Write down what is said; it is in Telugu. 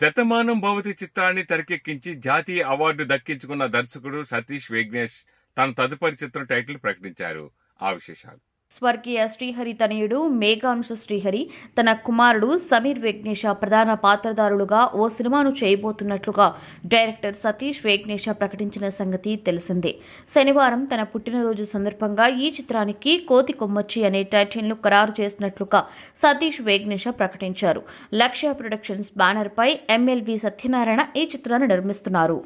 శతమానం భవతి చిత్రాన్ని తెరకెక్కించి జాతీయ అవార్డు దక్కించుకున్న దర్శకుడు సతీష్ వేగ్నేష్ తన తదుపరి చిత్రం టైటిల్ ప్రకటించారు ఆ విశేషాలు స్వర్గీయ శ్రీహరి తనయుడు మేఘాంశ శ్రీహరి తన కుమారుడు సమీర్ వేగ్నేష ప్రధాన పాత్రధారులుగా ఓ సినిమాను చేయబోతున్నట్లుగా డైరెక్టర్ సతీష్ వేగ్నేష ప్రకటించిన సంగతి తెలిసిందే శనివారం తన పుట్టినరోజు సందర్భంగా ఈ చిత్రానికి కోతి కొమ్మచ్చి అనే టైటిల్ను ఖరారు చేసినట్లుగా సతీష్ వేగ్నేష ప్రకటించారు లక్ష్య ప్రొడక్షన్స్ బ్యానర్పై ఎమ్మెల్వి సత్యనారాయణ ఈ చిత్రాన్ని నిర్మిస్తున్నారు